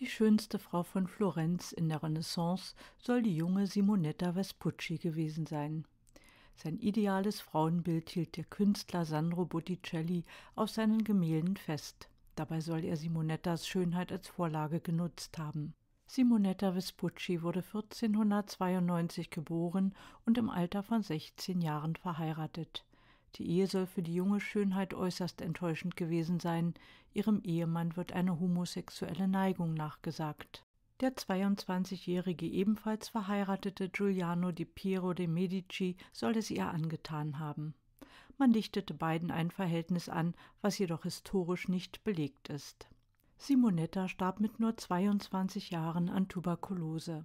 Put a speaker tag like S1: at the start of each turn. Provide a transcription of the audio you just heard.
S1: Die schönste Frau von Florenz in der Renaissance soll die junge Simonetta Vespucci gewesen sein. Sein ideales Frauenbild hielt der Künstler Sandro Botticelli auf seinen Gemälden fest. Dabei soll er Simonettas Schönheit als Vorlage genutzt haben. Simonetta Vespucci wurde 1492 geboren und im Alter von 16 Jahren verheiratet. Die Ehe soll für die junge Schönheit äußerst enttäuschend gewesen sein. Ihrem Ehemann wird eine homosexuelle Neigung nachgesagt. Der 22-jährige ebenfalls verheiratete Giuliano di Piero de Medici soll es ihr angetan haben. Man dichtete beiden ein Verhältnis an, was jedoch historisch nicht belegt ist. Simonetta starb mit nur 22 Jahren an Tuberkulose.